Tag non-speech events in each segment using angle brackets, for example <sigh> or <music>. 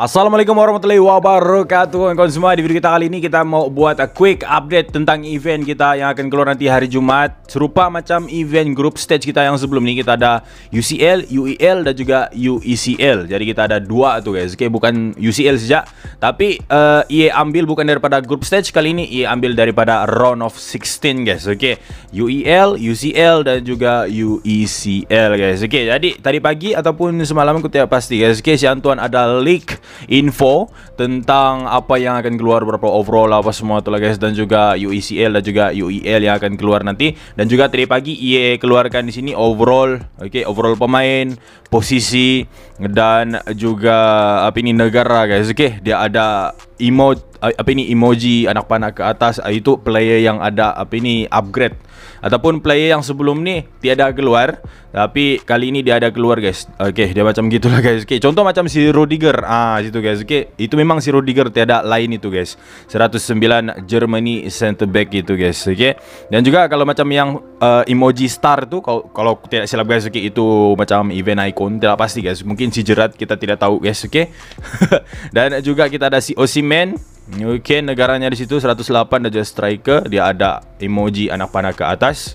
Assalamualaikum warahmatullahi wabarakatuh Kawan-kawan semua Di video kita kali ini Kita mau buat a quick update Tentang event kita Yang akan keluar nanti hari Jumat Serupa macam event group stage kita Yang sebelum ini Kita ada UCL, UEL Dan juga UECL Jadi kita ada dua tuh guys okay, Bukan UCL saja Tapi uh, eh, EA ambil bukan daripada group stage Kali ini EA ambil daripada round of 16 guys Oke okay, UEL, UCL Dan juga UECL guys Oke okay, jadi Tadi pagi ataupun semalam Aku tidak pasti guys Oke okay, si Antuan ada leak info tentang apa yang akan keluar berapa overall apa semua itulah guys dan juga UECL dan juga UEL yang akan keluar nanti dan juga tadi pagi EA keluarkan di sini overall okey overall pemain posisi dan juga apa ini negara guys okey dia ada emote apa ini emoji anak panah ke atas ah, itu player yang ada apa ini upgrade Ataupun player yang sebelum ni tiada keluar Tapi kali ni dia ada keluar guys Okay dia macam gitulah guys okay, Contoh macam si Rudiger ah situ guys okay, Itu memang si Rudiger tiada lain itu guys 109 Germany center back itu guys okay. Dan juga kalau macam yang uh, emoji star tu kalau, kalau tidak silap guys okay, Itu macam event icon Tidak pasti guys Mungkin si Gerard kita tidak tahu guys okay. <laughs> Dan juga kita ada si Osimen Mungkin negaranya di situ 108 dan juga striker Dia ada emoji anak panah ke atas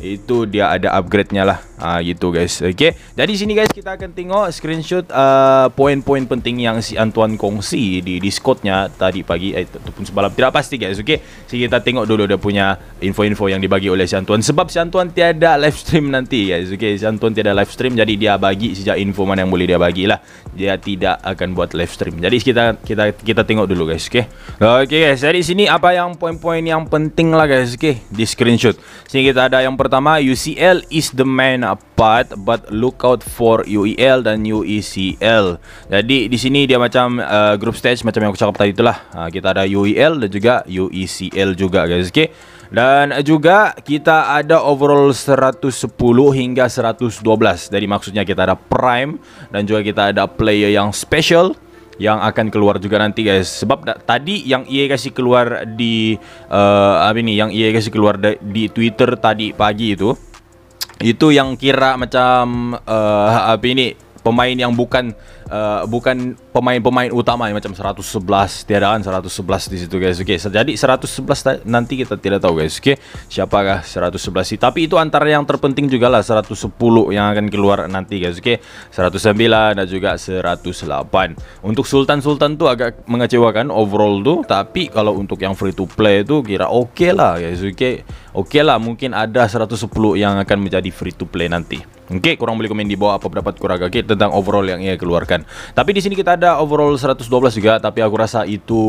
itu dia ada upgrade-nya lah ha, gitu guys okey jadi sini guys kita akan tengok screenshot uh, poin-poin uh, penting yang si Antoine kongsi di Discord-nya tadi pagi eh, ataupun semalam tidak pasti guys okey sini kita tengok dulu dia punya info-info yang dibagi oleh si Antoine sebab si Antoine tiada live stream nanti guys okey si Antoine tiada live stream jadi dia bagi sejak info mana yang boleh dia bagilah dia tidak akan buat live stream jadi kita kita kita tengok dulu guys okey okey guys jadi sini apa yang poin-poin yang penting lah guys okey di screenshot sini kita ada yang pertama UCL is the main part but look out for UEL dan UECL. Jadi di sini dia macam uh, group stage macam yang aku cakap tadi itulah. Ha, kita ada UEL dan juga UECL juga guys, okey. Dan juga kita ada overall 110 hingga 112. Jadi maksudnya kita ada prime dan juga kita ada player yang special yang akan keluar juga nanti guys sebab da- tadi yang ia e kasih keluar di uh, apa ini yang ia e kasih keluar da- di Twitter tadi pagi itu itu yang kira macam uh, apa ini pemain yang bukan Uh, bukan pemain-pemain utama yang macam 111 tiadaan 111 di situ guys okey jadi 111 nanti kita tidak tahu guys okey siapakah 111 sih tapi itu antara yang terpenting juga lah 110 yang akan keluar nanti guys okey 109 dan juga 108 untuk sultan-sultan tu agak mengecewakan overall tu. tapi kalau untuk yang free to play tu kira okay lah guys okey okay lah mungkin ada 110 yang akan menjadi free to play nanti Okey, kurang boleh komen di bawah apa pendapat kurang okay, tentang overall yang ia keluarkan kan. Tapi di sini kita ada overall 112 juga tapi aku rasa itu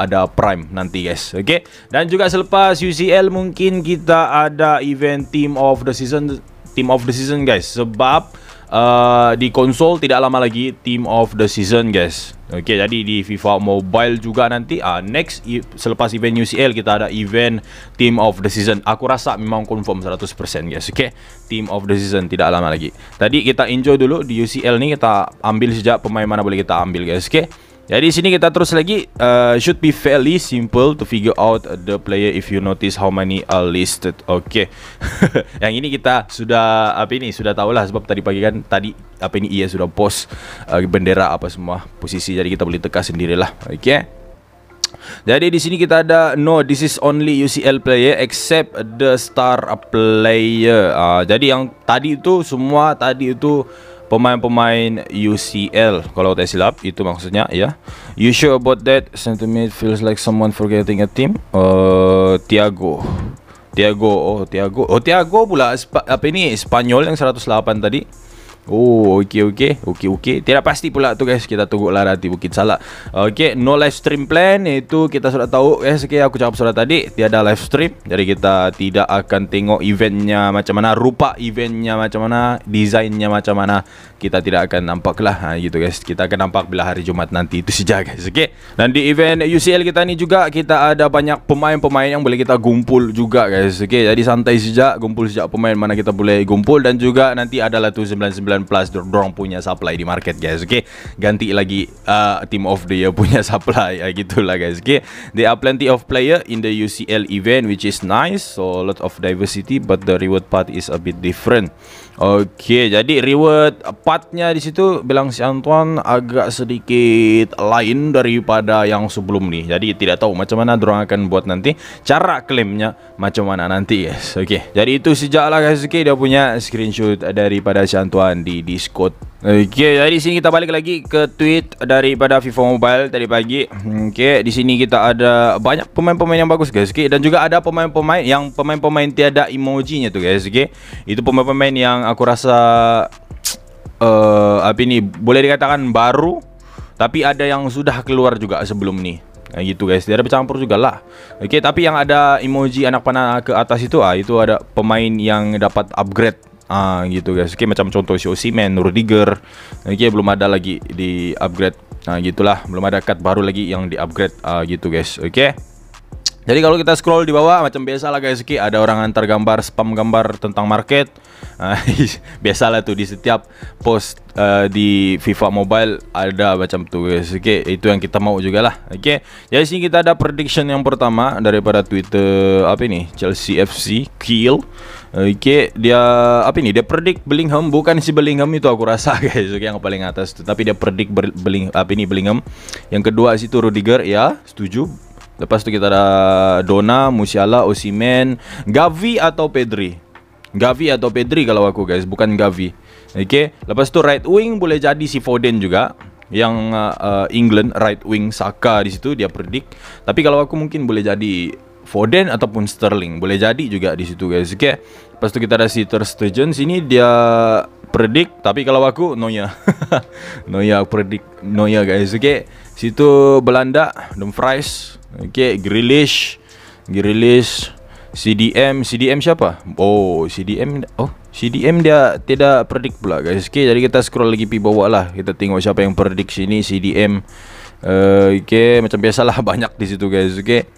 ada prime nanti guys. Oke. Okay? Dan juga selepas UCL mungkin kita ada event team of the season team of the season guys sebab Uh, di konsol tidak lama lagi Team of the Season guys. Okey jadi di FIFA Mobile juga nanti uh, next e- selepas event UCL kita ada event Team of the Season. Aku rasa memang confirm 100% guys. Okey. Team of the Season tidak lama lagi. Tadi kita enjoy dulu di UCL ni kita ambil sejak pemain mana boleh kita ambil guys. Okey. Jadi sini kita terus lagi uh, Should be fairly simple to figure out the player if you notice how many are listed Okay <laughs> Yang ini kita sudah apa ini sudah tahulah sebab tadi pagi kan Tadi apa ini ia sudah post uh, bendera apa semua posisi Jadi kita boleh teka sendirilah Okay jadi di sini kita ada no this is only UCL player except the star player. Uh, jadi yang tadi itu semua tadi itu pemain-pemain UCL kalau tak silap itu maksudnya ya. You sure about that? Sentiment feels like someone forgetting a team. Uh, Tiago. Tiago, oh Tiago. Oh Tiago pula apa ini? Spanyol yang 108 tadi. Oh okey okey okey okey tidak pasti pula tu guys kita tunggu lah nanti mungkin salah. Ah, okey no live stream plan itu kita sudah tahu guys okey aku cakap sudah tadi tiada live stream jadi kita tidak akan tengok eventnya macam mana rupa eventnya macam mana desainnya macam mana kita tidak akan nampak lah ha, gitu guys kita akan nampak bila hari Jumat nanti itu saja guys okey dan di event UCL kita ni juga kita ada banyak pemain-pemain yang boleh kita gumpul juga guys okey jadi santai sejak gumpul sejak pemain mana kita boleh gumpul dan juga nanti adalah tu 99 9 plus dorong punya supply di market guys okay ganti lagi uh, team of the year punya <laughs> supply uh, gitulah guys okay there are plenty of player in the UCL event which is nice so lot of diversity but the reward part is a bit different Okey, jadi reward partnya di situ bilang si Antoine agak sedikit lain daripada yang sebelum ni. Jadi tidak tahu macam mana dorang akan buat nanti cara klaimnya macam mana nanti guys. Okey, jadi itu sejaklah guys okay, dia punya screenshot daripada si Antoine di Discord Okey, dari sini kita balik lagi ke tweet daripada FIFA Mobile tadi pagi. Hmm, okey, di sini kita ada banyak pemain-pemain yang bagus guys. Okey, dan juga ada pemain-pemain yang pemain-pemain tiada emojinya tu guys. Okey. Itu pemain-pemain yang aku rasa <tsk> eh uh, apa ni boleh dikatakan baru tapi ada yang sudah keluar juga sebelum ni. Nah, eh, gitu guys. Dia ada bercampur juga lah. Okey, tapi yang ada emoji anak panah ke atas itu ah itu ada pemain yang dapat upgrade Ah uh, gitu guys. Okay, macam contoh si Osimen, Rudiger. Okay, belum ada lagi di upgrade. Ah uh, gitulah. Belum ada card baru lagi yang di upgrade. Ah uh, gitu guys. Okay. Jadi kalau kita scroll di bawah macam biasa lah guys, Ki ada orang antar gambar spam gambar tentang market. <laughs> Biasalah tuh di setiap post uh, di FIFA Mobile ada macam tuh guys. Ki itu yang kita mau juga lah. Oke. Jadi sini kita ada prediction yang pertama daripada Twitter apa ini? Chelsea FC kill, Oke, eh, okay, dia apa ini? Dia predik Bellingham bukan si Bellingham itu aku rasa <laughs> guys. Oke, okay, yang paling atas tuh. Tapi dia predik Bellingham apa ini Bellingham. Yang kedua situ Rudiger ya, setuju Lepas tu kita ada Dona, Musiala, Osimen, Gavi atau Pedri. Gavi atau Pedri kalau aku guys, bukan Gavi. Okey. Lepas tu right wing boleh jadi si Foden juga yang uh, England right wing Saka di situ dia predik. Tapi kalau aku mungkin boleh jadi Foden ataupun Sterling boleh jadi juga di situ guys. Okey. Lepas tu kita ada si Ter Stegen sini dia predik tapi kalau aku Noya. <laughs> Noya predik Noya guys. Okey. Situ Belanda Dumfries Okay, Grealish Grealish CDM CDM siapa? Oh, CDM Oh, CDM dia tidak predict pula guys Okay, jadi kita scroll lagi pergi bawah lah Kita tengok siapa yang predict sini CDM uh, eh, Okay, macam biasalah <laughs> banyak di situ guys Okay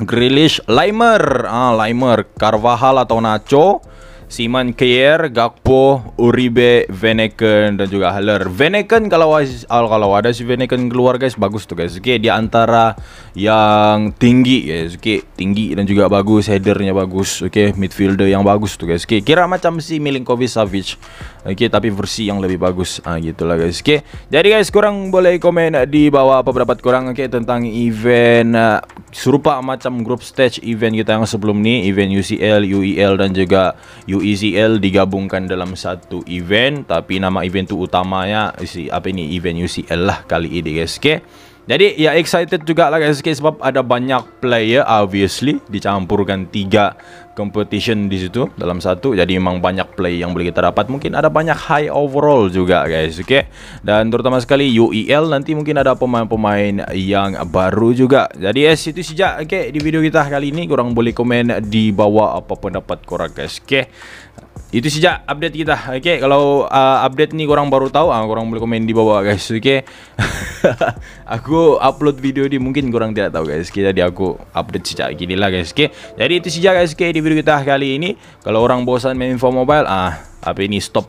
Grealish Limer ah, Limer Carvajal atau Nacho Simon Kier, Gakpo, Uribe, Veneken dan juga Haller. Veneken kalau kalau ada si Veneken keluar guys bagus tu guys. Oke, dia antara yang tinggi guys. Oke, tinggi dan juga bagus headernya bagus. Oke, midfielder yang bagus tu guys. Oke, kira macam si Milinkovic Savic Okay, tapi versi yang lebih bagus ah ha, gitulah guys. Okay, Jadi guys korang boleh komen di bawah apa pendapat korang okay tentang event uh, serupa macam group stage event kita yang sebelum ni, event UCL, UEL dan juga UECL digabungkan dalam satu event tapi nama event tu utamanya si apa ini event UCL lah kali ini guys. Okay, Jadi ya excited juga lah guys sebab ada banyak player obviously dicampurkan tiga competition di situ dalam satu jadi memang banyak play yang boleh kita dapat mungkin ada banyak high overall juga guys oke okay? dan terutama sekali UEL nanti mungkin ada pemain-pemain yang baru juga jadi es itu saja oke okay? di video kita kali ini kurang boleh komen di bawah apa pendapat korang guys oke okay? Itu saja update kita. Oke, okay, kalau uh, update ni kurang baru tahu, ah uh, kurang boleh komen di bawah guys. Oke. Okay? <laughs> aku upload video di mungkin kurang tidak tahu guys. Okay, jadi aku update saja gini lah guys. Oke. Okay? Jadi itu saja guys. Oke, okay, di video kita lah kali ini Kalau orang bosan main info mobile ah Apa ini stop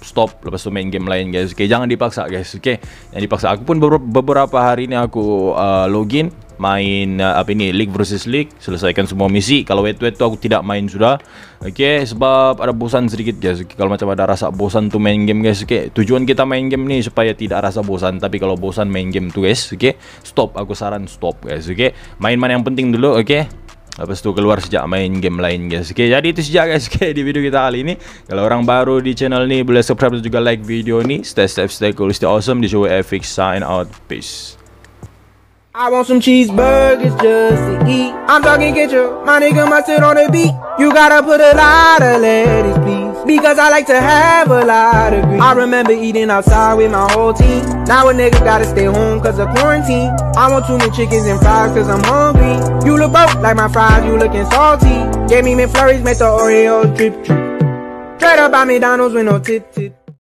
Stop Lepas tu main game lain guys Okay jangan dipaksa guys Okay Jangan dipaksa Aku pun beberapa hari ni aku uh, login Main uh, apa ini League versus League Selesaikan semua misi Kalau wait wait tu aku tidak main sudah Okay Sebab ada bosan sedikit guys okay, Kalau macam ada rasa bosan tu main game guys Okay Tujuan kita main game ni Supaya tidak rasa bosan Tapi kalau bosan main game tu guys Okay Stop Aku saran stop guys Okay Main mana yang penting dulu Okay Lepas tu keluar sejak main game lain guys okay, Jadi itu sejak guys <laughs> okay, di video kita kali ini Kalau orang baru di channel ni Boleh subscribe dan juga like video ni Stay safe, stay cool, stay awesome This is WFX, sign out, peace I want some cheeseburgers just to eat I'm talking ketchup, my nigga must sit on the beat You gotta put a lot of ladies please Because I like to have a lot of green. I remember eating outside with my whole team. Now a nigga gotta stay home cause of quarantine. I want too many chickens and fries cause I'm hungry. You look both like my fries, you looking salty. Gave me McFlurries, make the Oreo drip drip. Straight up by McDonald's with no tip tip.